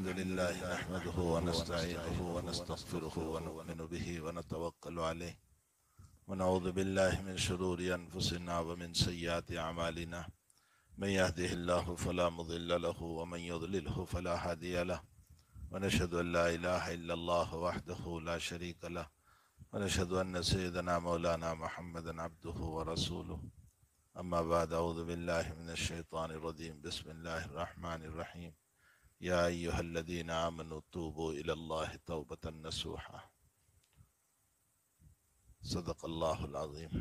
الحمد لله نحمده ونستعينه ونستغفره ونؤمن به ونتوكل عليه ونعوذ بالله من شرور أنفسنا ومن سيئات أعمالنا من يهده الله فلا مضل له ومن يضلله فلا هادي له ونشهد أن لا إله إلا الله وحده لا شريك له ونشهد أن سيدنا مولانا محمدا عبده ورسوله أما بعد أعوذ بالله من الشيطان الرجيم بسم الله الرحمن الرحيم या यूहल्लदीन आमनु तूबो इलल्लाह तौबतन नसूहा सदक अल्लाहुल अज़ीम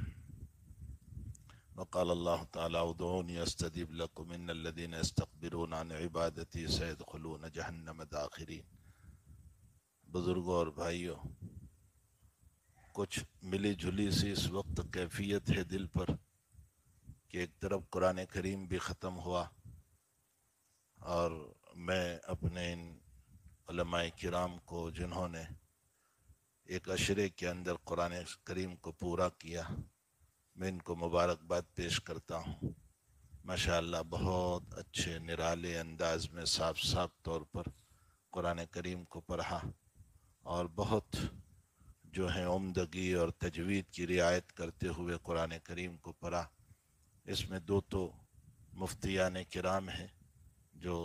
وقال الله تعالى ادعوني استجب لكم ان الذين يستكبرون عن عبادتي سيدخلون جهنم داخرين बुजुर्गों और भाइयों कुछ मिली जुली सी इस वक्त कैफियत है दिल पर कि एक तरफ कुरान करीम भी ख़त्म हुआ और मैं अपने इन कराम को जिन्होंने एक अशरे के अंदर कुरान करीम को पूरा किया मैं इनको मुबारकबाद पेश करता हूँ माशा बहुत अच्छे निराले अंदाज में साफ साफ तौर पर कुरान करीम को पढ़ा और बहुत जो है उमदगी और तजवीद की रियायत करते हुए कुरान करीम को पढ़ा इसमें दो तो मुफ्तियान कराम हैं जो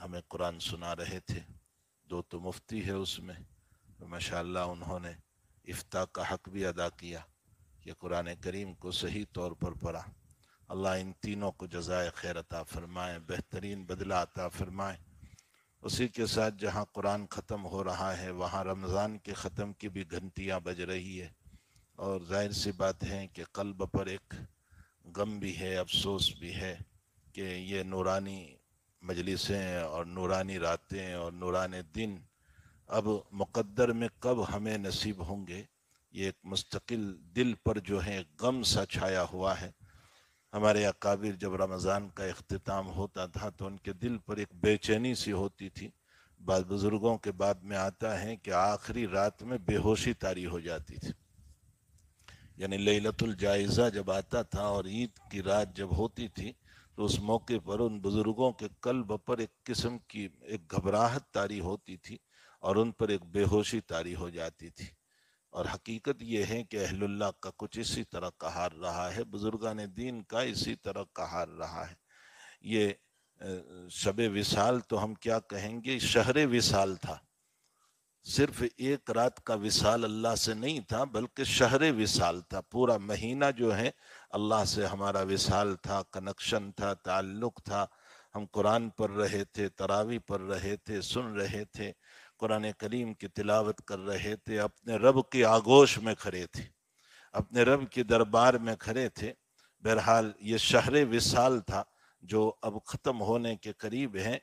हमें कुरान सुना रहे थे दो तो मुफ्ती है उसमें तो माशाल्लाह उन्होंने इफ्ता का हक भी अदा किया कि कुरान करीम को सही तौर पर पढ़ा अल्लाह इन तीनों को जजाय खैर अता फरमाए बेहतरीन बदला अता फरमाए उसी के साथ जहाँ कुरान ख़त्म हो रहा है वहाँ रमज़ान के ख़त्म की भी घंटियाँ बज रही है और जाहिर सी बात है कि कल्ब पर एक गम भी है अफसोस भी है कि ये नूरानी मजलिसें और नूरानी रातें और नूरान दिन अब मुकद्दर में कब हमें नसीब होंगे ये एक मुस्तकिल दिल पर जो है गम सा छाया हुआ है हमारे अकाबिर जब रमज़ान का अख्ताम होता था तो उनके दिल पर एक बेचैनी सी होती थी बाद बुज़ुर्गों के बाद में आता है कि आखिरी रात में बेहोशी तारी हो जाती थी यानी ललतुल जायज़ा जब आता था और ईद की रात जब होती थी तो उस मौके पर उन बुजुर्गों के कल्ब पर एक किस्म की एक घबराहट तारी होती थी और उन पर एक बेहोशी तारी हो जाती थी और हकीकत यह है कि अहलुल्ला का कुछ इसी तरह का हार रहा है बुजुर्गान दीन का इसी तरह का हार रहा है ये शब विशाल तो हम क्या कहेंगे शहर विशाल था सिर्फ एक रात का विशाल अल्लाह से नहीं था बल्कि शहर विशाल था पूरा महीना जो है अल्लाह से हमारा विशाल था कनेक्शन था ताल्लुक था हम कुरान पर रहे थे तरावी पर रहे थे सुन रहे थे कुरान करीम की तिलावत कर रहे थे अपने रब के आगोश में खड़े थे अपने रब के दरबार में खड़े थे बहरहाल ये शहर विशाल था जो अब ख़त्म होने के करीब है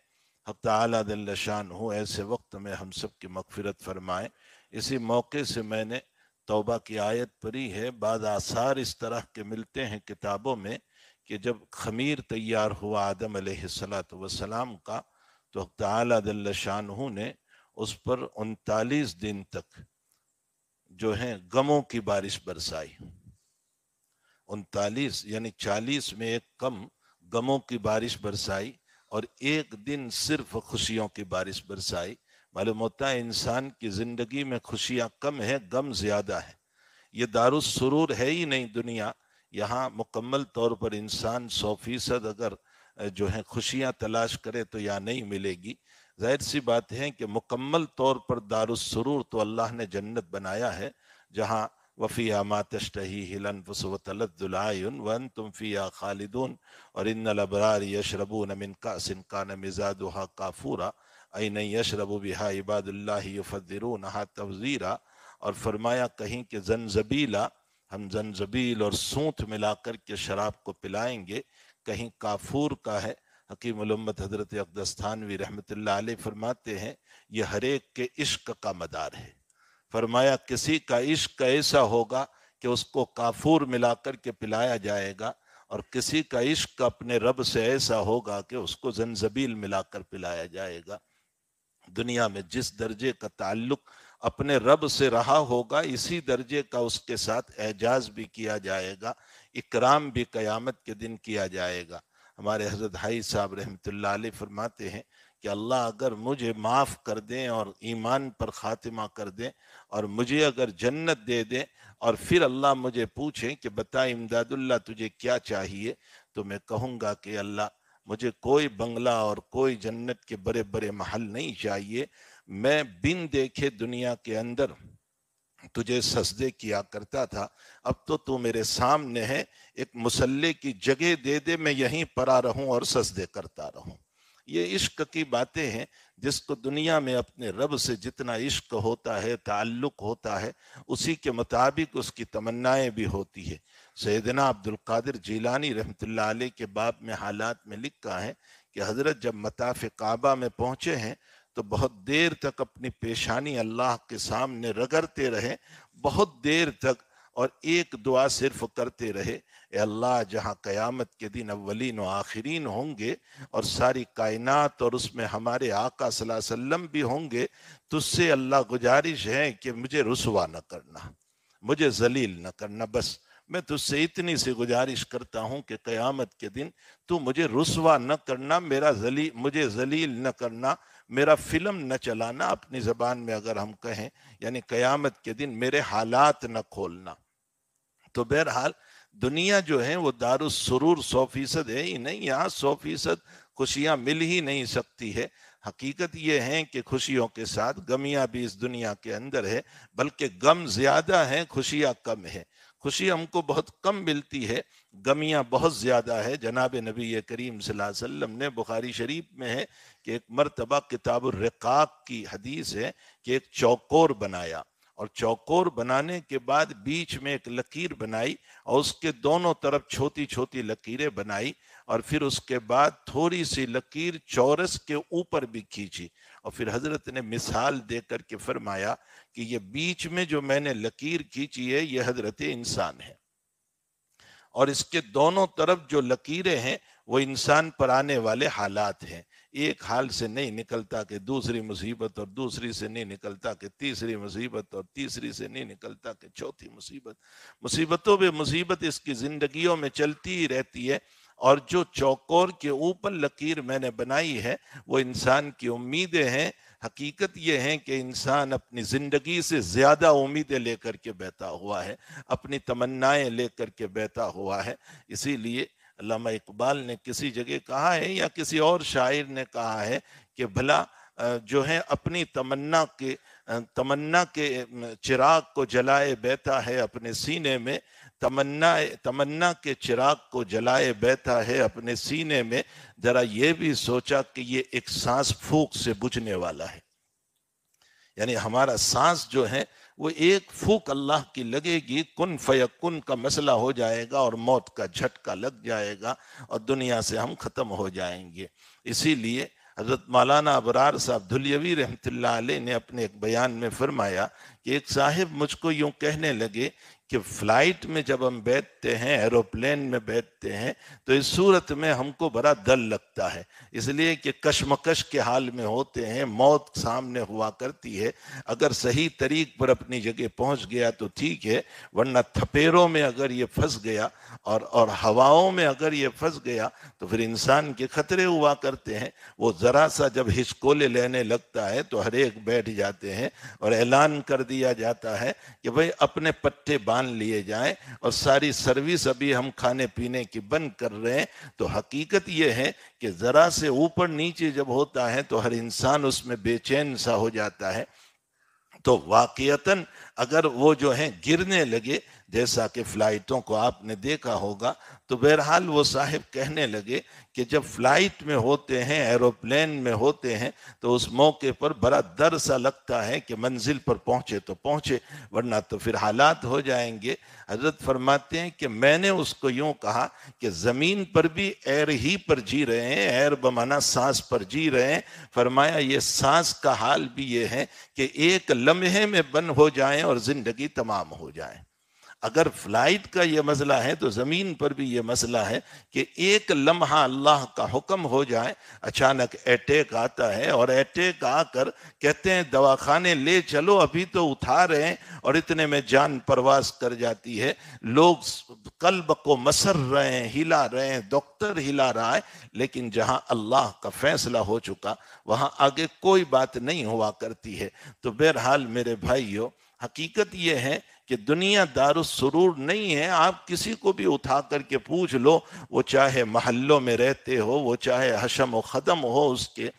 हक तल्लाशान हो ऐसे वक्त में हम सब की मगफरत फरमाए इसी मौके से मैंने तोबा की आयत पढ़ी है बाद आसार इस तरह के मिलते हैं किताबों में कि जब खमीर तैयार हुआ आदम सलात वसलाम का तो तल्लाशानहू ने उस पर उनतालीस दिन तक जो है गमों की बारिश बरसाई उनतालीस यानी चालीस में एक कम गमों की बारिश बरसाई और एक दिन सिर्फ खुशियों की बारिश बरसाई मालूम होता है इंसान की जिंदगी में खुशियां कम है गम ज्यादा है ये दारुसरूर है ही नहीं दुनिया यहाँ मुकम्मल तौर पर इंसान सौ फीसद अगर जो है खुशियाँ तलाश करे तो यहाँ नहीं मिलेगी जाहिर सी बात है कि मुकम्मल तौर पर दारुसरूर तो अल्लाह ने जन्नत बनाया है जहाँ वफ़िया मा तश्तही हिलन वसवतलतुलआयुन वन तुम फ़िया खालिदून और इन लबरार यशरबून मिन कासिन कान मिजादुहा काफूरा अन यशरबु बिहा इबादुल्लाह युफद्दिरून हा तवज़ीरा और फरमाया कहीं कि जंजबीला हम जंजबील और सूंत मिलाकर के शराब को पिलाएंगे कहीं काफूर का है हकीमत हजरत अकदस्थानवी रहमत ला फरमाते हैं यह हरेक के इश्क का मदार है फरमाया किसी का इश्क ऐसा होगा कि उसको काफूर मिलाकर के पिलाया जाएगा और किसी का इश्क अपने रब से ऐसा होगा कि उसको मिला मिलाकर पिलाया जाएगा दुनिया में जिस दर्जे का ताल्लुक अपने रब से रहा होगा इसी दर्जे का उसके साथ एजाज भी किया जाएगा इकराम भी क़यामत के दिन किया जाएगा हमारे हजरत हाई साहब रहमत फरमाते हैं कि अल्लाह अगर मुझे माफ़ कर दें और ईमान पर ख़ात्मा कर दें और मुझे अगर जन्नत दे दें और फिर अल्लाह मुझे पूछें कि बता इमदादुल्ला तुझे क्या चाहिए तो मैं कहूँगा कि अल्लाह मुझे कोई बंगला और कोई जन्नत के बड़े बड़े महल नहीं चाहिए मैं बिन देखे दुनिया के अंदर तुझे सजदे किया करता था अब तो तू मेरे सामने है एक मुसल्ले की जगह दे दे मैं यहीं परा रहूं और सजदे करता रहूं ये इश्क की बातें हैं जिसको दुनिया में अपने रब से जितना इश्क होता है ताल्लुक होता है उसी के मुताबिक उसकी तमन्नाएं भी होती है सैदना अब्दुल कादिर जीलानी रहमतुल्लाह अलैह के बाप में हालात में लिखा है कि हज़रत जब मताफ़ काबा में पहुंचे हैं तो बहुत देर तक अपनी पेशानी अल्लाह के सामने रगड़ते रहे बहुत देर तक और एक दुआ सिर्फ करते रहे अल्लाह जहाँ क़यामत के दिन अवलिन व आखिरीन होंगे और सारी कायनात और उसमें हमारे आका सल्लम भी होंगे तुझसे अल्लाह गुजारिश है कि मुझे रसुवा न करना मुझे जलील न करना बस मैं तुझसे इतनी सी गुजारिश करता हूँ कि क़यामत के दिन तू मुझे रसुवा न करना मेरा जली मुझे जलील न करना मेरा फिल्म न चलाना अपनी ज़बान में अगर हम कहें यानी क़यामत के दिन मेरे हालात न खोलना तो बहरहाल दुनिया जो है वो दारुस सुरूर सौ फीसद है ही नहीं यहाँ सौ फीसद खुशियाँ मिल ही नहीं सकती है हकीकत ये है कि खुशियों के साथ गमियाँ भी इस दुनिया के अंदर है बल्कि गम ज्यादा है खुशियाँ कम है खुशी हमको बहुत कम मिलती है गमियाँ बहुत ज़्यादा है जनाब नबी करीम वसल्लम ने बुखारी शरीफ में है कि एक मरतबा किताब रिकाक की हदीस है कि एक चौकोर बनाया और चौकोर बनाने के बाद बीच में एक लकीर बनाई और उसके दोनों तरफ छोटी छोटी लकीरें बनाई और फिर उसके बाद थोड़ी सी लकीर चौरस के ऊपर भी खींची और फिर हजरत ने मिसाल दे करके फरमाया कि ये बीच में जो मैंने लकीर खींची है ये हजरत इंसान है और इसके दोनों तरफ जो लकीरें हैं वो इंसान पर आने वाले हालात हैं एक हाल से नहीं निकलता कि दूसरी मुसीबत और दूसरी से नहीं निकलता कि तीसरी मुसीबत और तीसरी से नहीं निकलता कि चौथी मुसीबत मुसीबतों पे मुसीबत इसकी जिंदगियों में चलती ही रहती है और जो चौकोर के ऊपर लकीर मैंने बनाई है वो इंसान की उम्मीदें हैं हकीकत ये है कि इंसान अपनी ज़िंदगी से ज़्यादा उम्मीदें लेकर के बहता हुआ है अपनी तमन्नाएं लेकर के बहता हुआ है इसीलिए अलामा इकबाल ने किसी जगह कहा है या किसी और शायर ने कहा है कि भला जो है अपनी तमन्ना के तमन्ना के चिराग को जलाए बैठा है अपने सीने में तमन्ना तमन्ना के चिराग को जलाए बैठा है अपने सीने में जरा ये भी सोचा कि ये एक सांस फूक से बुझने वाला है यानी हमारा सांस जो है वो एक फूक अल्लाह की लगेगी कुन फयकुन का मसला हो जाएगा और मौत का झटका लग जाएगा और दुनिया से हम ख़त्म हो जाएंगे इसीलिए हज़रत मौलाना अबरार साहब धुलियवी रहमत ने अपने एक बयान में फरमाया कि एक साहिब मुझको यूँ कहने लगे कि फ्लाइट में जब हम बैठते हैं एरोप्लेन में बैठते हैं तो इस सूरत में हमको बड़ा दल लगता है इसलिए कि कशमकश के हाल में होते हैं मौत सामने हुआ करती है अगर सही तरीक पर अपनी जगह पहुंच गया तो ठीक है वरना थपेरों में अगर ये फंस गया और और हवाओं में अगर ये फंस गया तो फिर इंसान के खतरे हुआ करते हैं वो ज़रा सा जब हिचकोले लेने लगता है तो हर एक बैठ जाते हैं और ऐलान कर दिया जाता है कि भाई अपने पट्टे बांध मान लिए जाएं और सारी सर्विस अभी हम खाने पीने की बंद कर रहे हैं तो हकीकत यह है कि ज़रा से ऊपर नीचे जब होता है तो हर इंसान उसमें बेचैन सा हो जाता है तो वाक़ता अगर वो जो है गिरने लगे जैसा कि फ्लाइटों को आपने देखा होगा तो बहरहाल वो साहब कहने लगे कि जब फ्लाइट में होते हैं एरोप्लेन में होते हैं तो उस मौके पर बड़ा डर सा लगता है कि मंजिल पर पहुंचे तो पहुंचे वरना तो फिर हालात हो जाएंगे हजरत फरमाते हैं कि मैंने उसको यूं कहा कि ज़मीन पर भी एयर ही पर जी रहे हैं एयर बमाना सांस पर जी रहे हैं फरमाया ये सांस का हाल भी ये है कि एक लम्हे में बंद हो जाए और ज़िंदगी तमाम हो जाए अगर फ्लाइट का ये मसला है तो ज़मीन पर भी ये मसला है कि एक लम्हा अल्लाह का हुक्म हो जाए अचानक अटैक आता है और अटैक आकर कहते हैं दवाखाने ले चलो अभी तो उठा रहे हैं और इतने में जान परवास कर जाती है लोग कल्ब को मसर रहे हैं हिला रहे हैं डॉक्टर हिला रहा है लेकिन जहां अल्लाह का फैसला हो चुका वहाँ आगे कोई बात नहीं हुआ करती है तो बहरहाल मेरे भाइयों हकीकत यह है कि दुनिया दारुसरूर नहीं है आप किसी को भी उठा करके पूछ लो वो चाहे महल्लों में रहते हो वो चाहे हशम व ख़दम हो उसके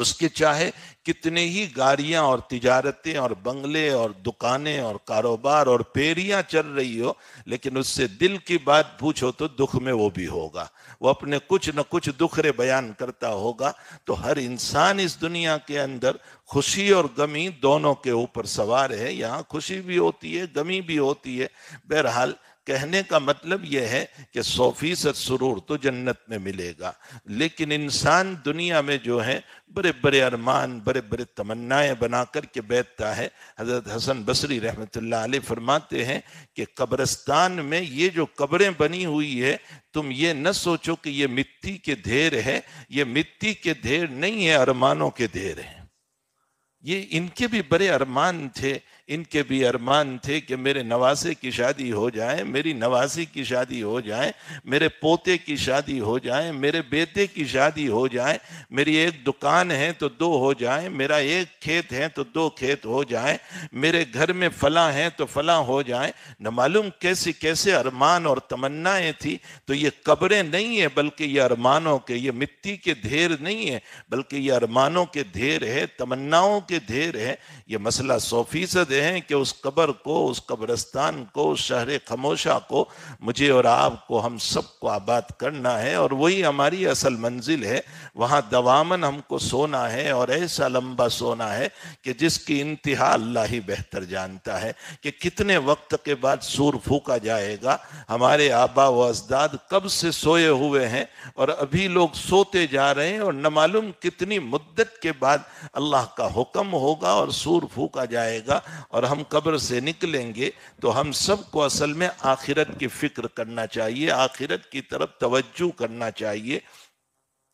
उसके चाहे कितने ही गाड़ियां और तिजारतें और बंगले और दुकानें और कारोबार और पेरियां चल रही हो लेकिन उससे दिल की बात पूछो तो दुख में वो भी होगा वो अपने कुछ न कुछ दुखरे बयान करता होगा तो हर इंसान इस दुनिया के अंदर खुशी और गमी दोनों के ऊपर सवार है यहाँ खुशी भी होती है गमी भी होती है बहरहाल कहने का मतलब यह है कि सौ फीसद सुरूर तो जन्नत में मिलेगा लेकिन इंसान दुनिया में जो है बड़े बड़े अरमान बड़े बड़े तमन्नाएं बना करके के बैठता है हज़रत हसन बसरी रहमत आल फरमाते हैं कि कब्रस्तान में ये जो कब्रें बनी हुई है तुम ये न सोचो कि ये मिट्टी के ढेर है ये मिट्टी के ढेर नहीं है अरमानों के ढेर है ये इनके भी बड़े अरमान थे इनके भी अरमान थे कि मेरे नवासे की शादी हो जाए मेरी नवासी की शादी हो जाए मेरे पोते की शादी हो जाए मेरे बेटे की शादी हो जाए मेरी एक दुकान है तो दो हो जाए मेरा एक खेत है तो दो खेत हो जाए मेरे घर में फला है तो फला हो जाए न मालूम कैसे कैसे अरमान और तमन्नाएं थी तो ये कब्रें नहीं है बल्कि ये अरमानों के ये मिट्टी के ढेर नहीं है बल्कि ये अरमानों के ढेर है तमन्नाओं के ढेर है ये मसला सौ फीसद फरमाते हैं कि उस कब्र को उस कब्रस्तान को उस शहर खमोशा को मुझे और आपको हम सबको आबाद करना है और वही हमारी असल मंजिल है वहाँ दवामन हमको सोना है और ऐसा लंबा सोना है कि जिसकी इंतहा अल्लाह ही बेहतर जानता है कि कितने वक्त के बाद सूर फूका जाएगा हमारे आबा व अजदाद कब से सोए हुए हैं और अभी लोग सोते जा रहे हैं और न मालूम कितनी मुद्दत के बाद अल्लाह का हुक्म होगा और सूर फूका जाएगा और हम कब्र से निकलेंगे तो हम सबको असल में आखिरत की फिक्र करना चाहिए आखिरत की तरफ तवज्जो करना चाहिए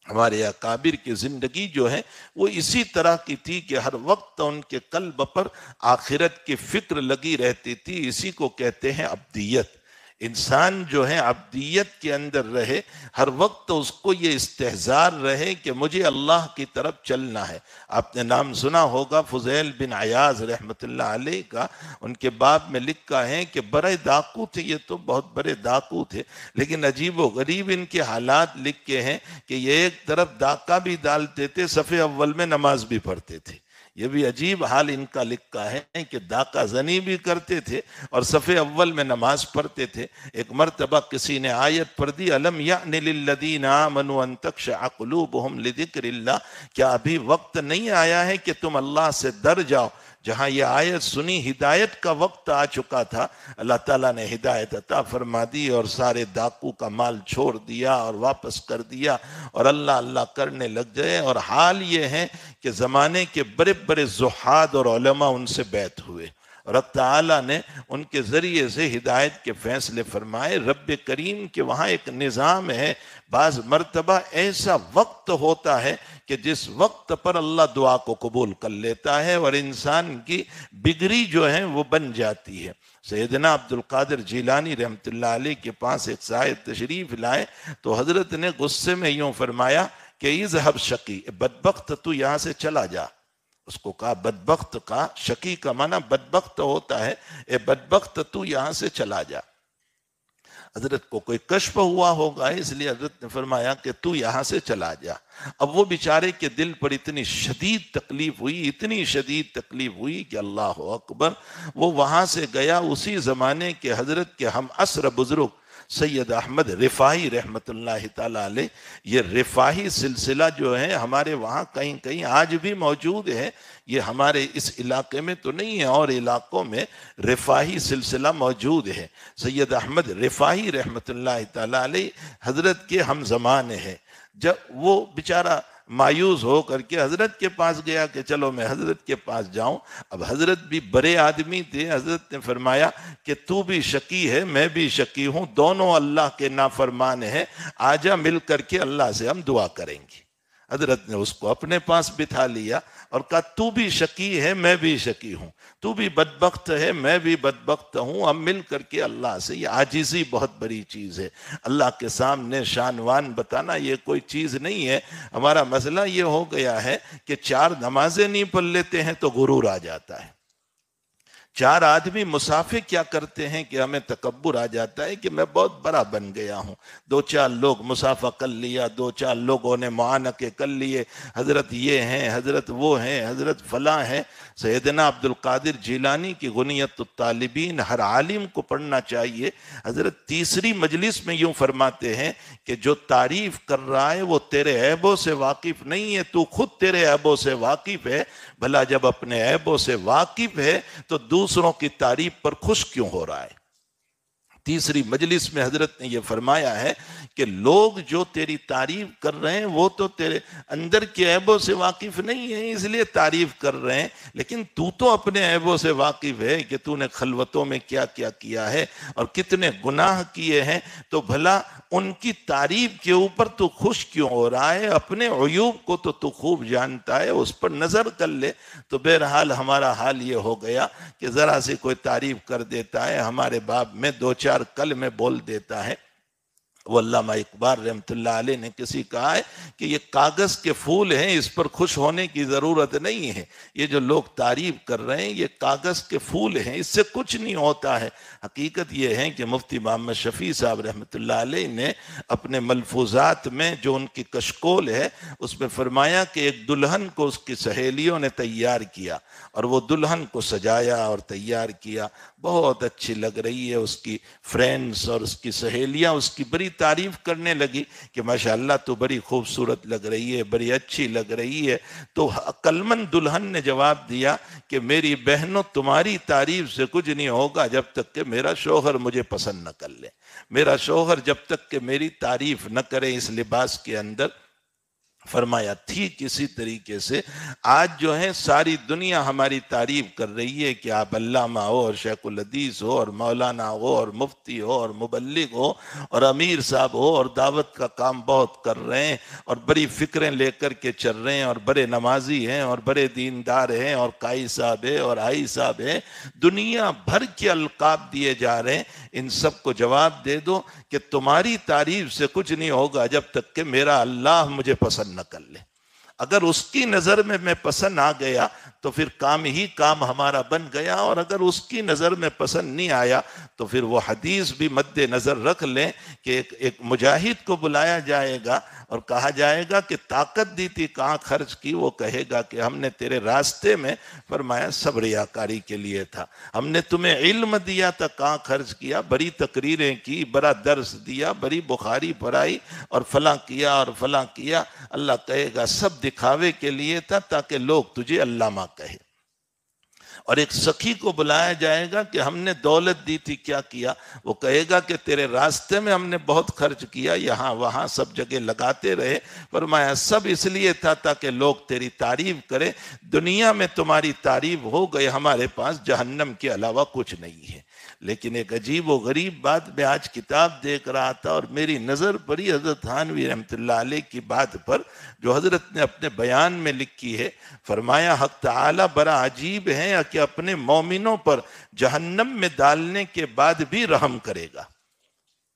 हमारे अकाबिर की ज़िंदगी जो है वो इसी तरह की थी कि हर वक्त उनके कल्ब पर आखिरत की फिक्र लगी रहती थी इसी को कहते हैं अब्दियत इंसान जो है अब्दियत के अंदर रहे हर वक्त तो उसको ये इस्तेजार रहे कि मुझे अल्लाह की तरफ चलना है आपने नाम सुना होगा फुजैल बिन अयाज रहमत आलही का उनके बाप में लिखा है कि बड़े डाकू थे ये तो बहुत बड़े डाकू थे लेकिन अजीब व गरीब इनके हालात लिख के हैं कि ये एक तरफ डाका भी डालते थे सफ़े अव्वल में नमाज भी पढ़ते थे ये भी अजीब हाल इनका लिखा है कि दाका जनी भी करते थे और सफ़े अव्वल में नमाज पढ़ते थे एक मरतबा किसी ने आयत पढ़ दी अलम मनु अंतक्ष अकलूब हम लिदिक्ला क्या अभी वक्त नहीं आया है कि तुम अल्लाह से डर जाओ जहां ये आयत सुनी हिदायत का वक्त आ चुका था अल्लाह ताला ने हिदायत अता फरमा दी और सारे डाकू का माल छोड़ दिया और वापस कर दिया और अल्लाह अल्लाह करने लग गए और हाल ये है कि ज़माने के बड़े बड़े जुहाद और उलमा उनसे बैत हुए रब ताला ने उनके ज़रिए से हिदायत के फैसले फरमाए रब करीम के वहाँ एक निज़ाम है बाज़ मरतबा ऐसा वक्त होता है कि जिस वक्त पर अल्लाह दुआ को कबूल कर लेता है और इंसान की बिगड़ी जो है वो बन जाती है सैदना अब्दुल्कर जीलानी रहमत के पास एक शायद तशरीफ़ लाए तो हज़रत ने गुस्से में यूँ फरमाया कि इज़हब शकी बदबक तू यहाँ से चला जा उसको कहा बदबخت का शकी का माना बदबخت होता है ए बदबخت तू यहां से चला जा हजरत को कोई कश्प हुआ होगा इसलिए हजरत ने फरमाया कि तू यहां से चला जा अब वो बेचारे के दिल पर इतनी शदीद तकलीफ हुई इतनी शदीद तकलीफ हुई कि अल्लाह अकबर वो वहां से गया उसी ज़माने के हजरत के हम असर बुज़ुर्ग सैयद अहमद रिफाही रहमत ताली ये रिफाही सिलसिला जो है हमारे वहाँ कहीं कहीं आज भी मौजूद है ये हमारे इस इलाके में तो नहीं है और इलाकों में रिफाही सिलसिला मौजूद है सैयद अहमद रिफाही रहमत ताली हज़रत के हम जमान है जब वो बेचारा मायूस हो करके हजरत के पास गया कि चलो मैं हजरत के पास जाऊं अब हजरत भी बड़े आदमी थे हजरत ने फरमाया कि तू भी शकी है मैं भी शकी हूं दोनों अल्लाह के नाफरमान हैं आजा मिल करके अल्लाह से हम दुआ करेंगे हजरत ने उसको अपने पास बिठा लिया और कहा तू भी शकी है मैं भी शकी हूँ तू भी बदबخت है मैं भी बदबخت हूँ हम मिल करके अल्लाह से ये आजिजी बहुत बड़ी चीज़ है अल्लाह के सामने शानवान बताना ये कोई चीज़ नहीं है हमारा मसला ये हो गया है कि चार नमाजें नहीं पढ़ लेते हैं तो गुरूर आ जाता है चार आदमी मुसाफे क्या करते हैं कि हमें तकबर आ जाता है कि मैं बहुत बड़ा बन गया हूँ दो चार लोग मुसाफा कर लिया दो चार लोगों ने मानके कर लिए हज़रत ये हैं हज़रत वो हैं हज़रत फ़लाँ हैं सैदना कादिर जीलानी की गुनीत तालिबीन हर आलिम को पढ़ना चाहिए हज़रत तीसरी मजलिस में यूँ फरमाते हैं कि जो तारीफ़ कर रहा है वो तेरे ऐबों से वाकिफ़ नहीं है तू खुद तेरे ऐबों से वाकिफ़ है भला जब अपने ऐबों से वाकिफ़ है तो दूसरे दूसरों की तारीफ पर खुश क्यों हो रहा है तीसरी मजलिस में हजरत ने यह फरमाया है कि लोग जो तेरी तारीफ कर रहे हैं वो तो तेरे अंदर के ऐबों से वाकिफ नहीं है इसलिए तारीफ कर रहे हैं लेकिन तू तो अपने ऐबों से वाकिफ है कि तूने खलवतों में क्या क्या किया है और कितने गुनाह किए हैं तो भला उनकी तारीफ के ऊपर तू खुश क्यों हो रहा है अपने अयूब को तो तू खूब जानता है उस पर नज़र कर ले तो बहरहाल हमारा हाल ये हो गया कि ज़रा सी कोई तारीफ कर देता है हमारे बाप में दो चार विचार कल में बोल देता है वल्लामा इकबाल रहमतुल्लाह अलैह ने किसी कहा है कि ये कागज़ के फूल हैं इस पर खुश होने की ज़रूरत नहीं है ये जो लोग तारीफ कर रहे हैं ये कागज़ के फूल हैं इससे कुछ नहीं होता है हकीकत ये है कि मुफ्ती मोहम्मद शफ़ी साहब रहमतुल्लाह अलैह ने अपने मलफूजात में जो उनकी कशकोल है उसमें फरमाया कि एक दुल्हन को उसकी सहेलियों ने तैयार किया और वो दुल्हन को सजाया और तैयार किया बहुत अच्छी लग रही है उसकी फ्रेंड्स और उसकी सहेलियाँ उसकी बड़ी तारीफ करने लगी कि माशाल्लाह तो बड़ी खूबसूरत लग रही है बड़ी अच्छी लग रही है तो कलमन दुल्हन ने जवाब दिया कि मेरी बहनों तुम्हारी तारीफ से कुछ नहीं होगा जब तक कि मेरा शोहर मुझे पसंद न कर ले मेरा शोहर जब तक कि मेरी तारीफ न करे इस लिबास के अंदर फरमाया ठीक इसी तरीके से आज जो है सारी दुनिया हमारी तारीफ कर रही है कि आप अल्लामा हो और शेखुल हदीस हो और मौलाना हो और मुफ्ती हो और मुबलिक हो और अमीर साहब हो और दावत का काम बहुत कर रहे हैं और बड़ी फिक्रें लेकर के चल रहे हैं और बड़े नमाजी हैं और बड़े दीनदार हैं और काई साहब है और आई साहब है दुनिया भर के अलकाब दिए जा रहे हैं इन सब को जवाब दे दो कि तुम्हारी तारीफ से कुछ नहीं होगा जब तक कि मेरा अल्लाह मुझे पसंद नकल ले अगर उसकी नज़र में मैं पसंद आ गया तो फिर काम ही काम हमारा बन गया और अगर उसकी नज़र में पसंद नहीं आया तो फिर वो हदीस भी मद्द नज़र रख लें कि एक, एक मुजाहिद को बुलाया जाएगा और कहा जाएगा कि ताकत दी थी कहाँ खर्च की वो कहेगा कि हमने तेरे रास्ते में फरमाया सब रियाकारी के लिए था हमने तुम्हें इल्म दिया था कहाँ खर्च किया बड़ी तकरीरें की बड़ा दर्स दिया बड़ी बुखारी पढ़ाई और फला किया और फला किया अल्लाह कहेगा सब दिखावे के लिए था ताकि लोग तुझे अल्लामा कहे और एक सखी को बुलाया जाएगा कि हमने दौलत दी थी क्या किया वो कहेगा कि तेरे रास्ते में हमने बहुत खर्च किया यहां वहां सब जगह लगाते रहे पर मैं सब इसलिए था ताकि लोग तेरी तारीफ करें दुनिया में तुम्हारी तारीफ हो गई हमारे पास जहन्नम के अलावा कुछ नहीं है लेकिन एक अजीब व गरीब बात मैं आज किताब देख रहा था और मेरी नज़र पड़ी हज़रत थानवी रमत की बात पर जो हज़रत ने अपने बयान में लिखी है फरमाया हक तला बड़ा अजीब है कि अपने मोमिनों पर जहन्नम में डालने के बाद भी रहम करेगा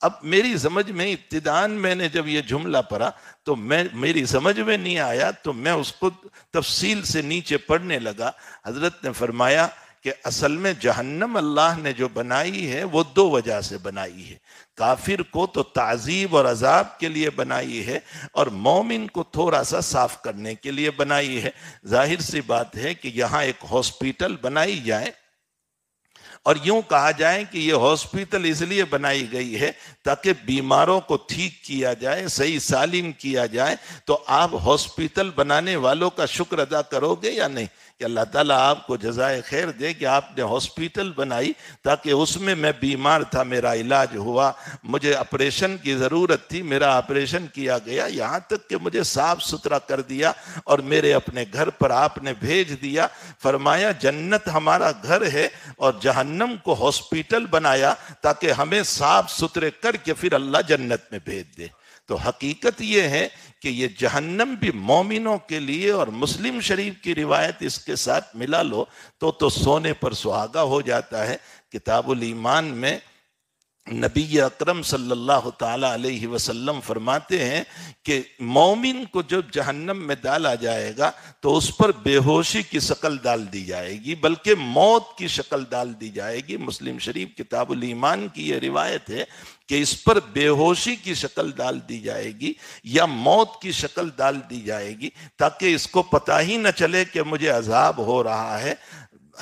अब मेरी समझ में इब्तदान मैंने जब यह जुमला पढ़ा तो मैं मेरी समझ में नहीं आया तो मैं उसको तफसील से नीचे पढ़ने लगा हजरत ने फरमाया कि असल में जहन्नम अल्लाह ने जो बनाई है वो दो वजह से बनाई है काफिर को तो तहजीब और अजाब के लिए बनाई है और मोमिन को थोड़ा सा साफ करने के लिए बनाई है जाहिर सी बात है कि यहाँ एक हॉस्पिटल बनाई जाए और यूं कहा जाए कि ये हॉस्पिटल इसलिए बनाई गई है ताकि बीमारों को ठीक किया जाए सही सालिम किया जाए तो आप हॉस्पिटल बनाने वालों का शुक्र अदा करोगे या नहीं कि अल्लाह ताला आपको जजाय खैर दे कि आपने हॉस्पिटल बनाई ताकि उसमें मैं बीमार था मेरा इलाज हुआ मुझे ऑपरेशन की ज़रूरत थी मेरा ऑपरेशन किया गया यहाँ तक कि मुझे साफ सुथरा कर दिया और मेरे अपने घर पर आपने भेज दिया फरमाया जन्नत हमारा घर है और जहन जहन्नम को हॉस्पिटल बनाया ताकि हमें साफ सुथरे करके फिर अल्लाह जन्नत में भेज दे तो हकीकत यह है कि यह जहन्नम भी मोमिनों के लिए और मुस्लिम शरीफ की रिवायत इसके साथ मिला लो तो तो सोने पर सुहागा हो जाता है किताबुल ईमान में नबी अकरम सल्लल्लाहु ताला अलैहि वसल्लम फरमाते हैं कि मोमिन को जब जहन्नम में डाला जाएगा तो उस पर बेहोशी की शक्ल डाल दी जाएगी बल्कि मौत की शक्ल डाल दी जाएगी मुस्लिम शरीफ किताबुल ईमान की यह रिवायत है कि इस पर बेहोशी की शक्ल डाल दी जाएगी या मौत की शक्ल डाल दी जाएगी ताकि इसको पता ही न चले कि मुझे अजाब हो रहा है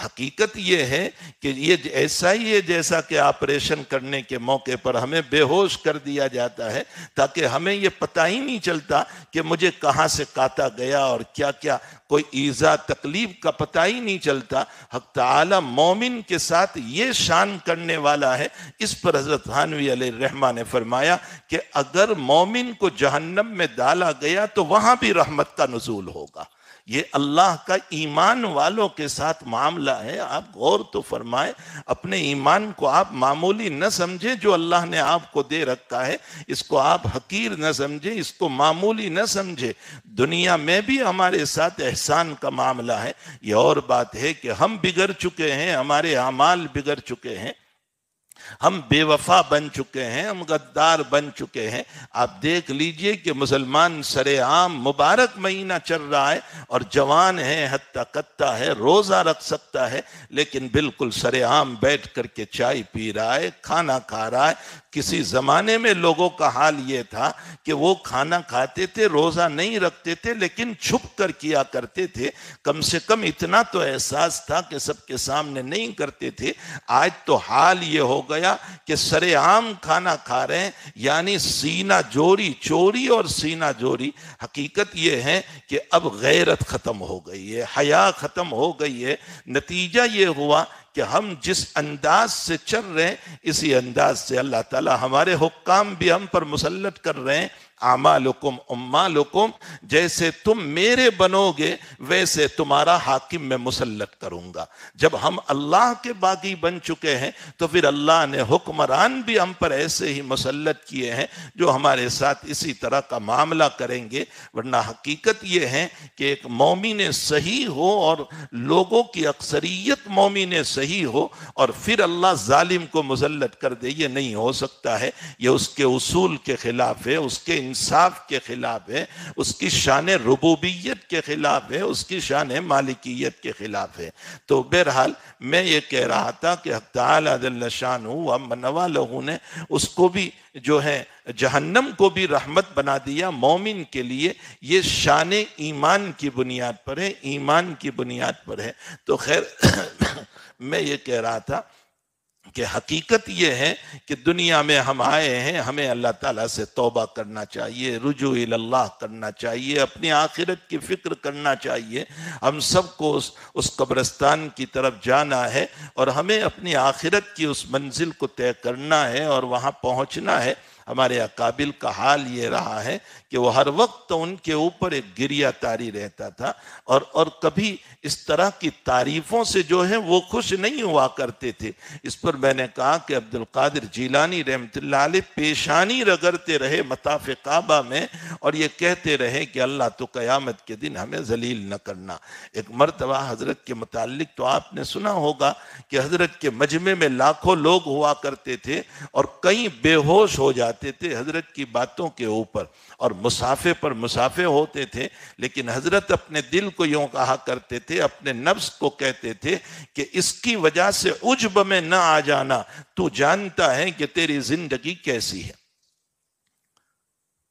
हकीकत यह है कि ये ऐसा ही है जैसा कि ऑपरेशन करने के मौके पर हमें बेहोश कर दिया जाता है ताकि हमें ये पता ही नहीं चलता कि मुझे कहाँ से काटा गया और क्या क्या कोई ईज़ा तकलीफ का पता ही नहीं चलता हक ताला मोमिन के साथ ये शान करने वाला है इस पर हज़रत थानवी रहमा ने फरमाया कि अगर मोमिन को जहन्नम में डाला गया तो वहाँ भी रहमत का नजूल होगा ये अल्लाह का ईमान वालों के साथ मामला है आप गौर तो फरमाए अपने ईमान को आप मामूली न समझें जो अल्लाह ने आपको दे रखा है इसको आप हकीर न समझें इसको मामूली न समझें दुनिया में भी हमारे साथ एहसान का मामला है ये और बात है कि हम बिगड़ चुके हैं हमारे अमाल बिगड़ चुके हैं हम बेवफा बन चुके हैं हम गद्दार बन चुके हैं आप देख लीजिए कि मुसलमान सरेआम मुबारक महीना चल रहा है और जवान है हत्ता कत्ता है रोज़ा रख सकता है लेकिन बिल्कुल सरेआम बैठ करके चाय पी रहा है खाना खा रहा है किसी ज़माने में लोगों का हाल ये था कि वो खाना खाते थे रोज़ा नहीं रखते थे लेकिन छुप कर किया करते थे कम से कम इतना तो एहसास था कि सबके सामने नहीं करते थे आज तो हाल ये होगा गया कि सरेआम खाना खा रहे हैं यानी सीना जोरी चोरी और सीना जोरी हकीकत ये है कि अब गैरत ख़त्म हो गई है हया ख़त्म हो गई है नतीजा ये हुआ कि हम जिस अंदाज से चल रहे हैं इसी अंदाज से अल्लाह ताला हमारे हुक्काम भी हम पर मुसलत कर रहे हैं आमा लुकुम उम्मा लुकुम जैसे तुम मेरे बनोगे वैसे तुम्हारा हाकिम मैं मुसलत करूंगा जब हम अल्लाह के बागी बन चुके हैं तो फिर अल्लाह ने हुक्मरान भी हम पर ऐसे ही मुसलत किए हैं जो हमारे साथ इसी तरह का मामला करेंगे वरना हकीकत ये है कि एक मोमिन सही हो और लोगों की अक्सरियत मोमिन सही हो और फिर अल्लाह जालिम को मुसलत कर दे ये नहीं हो सकता है ये उसके उसूल के खिलाफ है उसके इंसाफ के खिलाफ है उसकी शान रबूबियत के खिलाफ है उसकी शान मालिकियत के खिलाफ है तो बहरहाल मैं ये कह रहा था कि हक शान व मनवा लहू ने उसको भी जो है जहन्नम को भी रहमत बना दिया मोमिन के लिए ये शान ईमान की बुनियाद पर है ईमान की बुनियाद पर है तो खैर मैं ये कह रहा था कि हकीकत यह है कि दुनिया में हम आए हैं हमें अल्लाह ताला से तौबा करना चाहिए रुजू अल्लाह करना चाहिए अपनी आखिरत की फ़िक्र करना चाहिए हम सबको उस उस कब्रस्तान की तरफ जाना है और हमें अपनी आखिरत की उस मंजिल को तय करना है और वहाँ पहुँचना है हमारे अकाबिल का हाल ये रहा है कि वो हर वक्त उनके ऊपर एक गिरिया तारी रहता था और और कभी इस तरह की तारीफों से जो है वो खुश नहीं हुआ करते थे इस पर मैंने कहा कि अब्दुल कादिर जीलानी रहमत पेशानी रगड़ते रहे मताफ काबा में और ये कहते रहे कि अल्लाह तो क़यामत के दिन हमें जलील न करना एक मरतबा हज़रत के मतलब तो आपने सुना होगा कि हज़रत के मजमे में लाखों लोग हुआ करते थे और कई बेहोश हो जाते थे हज़रत की बातों के ऊपर और मुसाफे पर मुसाफे होते थे लेकिन हज़रत अपने दिल को यूं कहा करते थे थे अपने नफ्स को कहते थे कि इसकी वजह से उजब में ना आ जाना तू जानता है कि तेरी जिंदगी कैसी है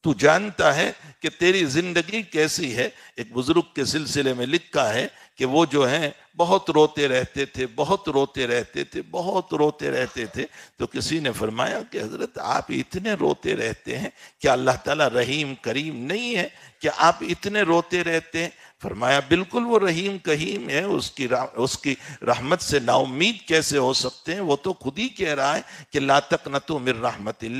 तू जानता है कि तेरी जिंदगी कैसी है एक बुजुर्ग के सिलसिले में लिखा है कि वो जो हैं बहुत रोते रहते थे बहुत रोते रहते थे बहुत रोते रहते थे तो किसी ने फरमाया कि हजरत आप इतने रोते रहते हैं क्या अल्लाह ताला रहीम करीम नहीं है कि आप इतने रोते रहते हैं फरमाया बिल्कुल वो रहीम कहीम है उसकी रा, उसकी रहमत से नाउमीद कैसे हो सकते हैं वो तो खुद ही कह रहा है कि लातक न तो मिर रहमत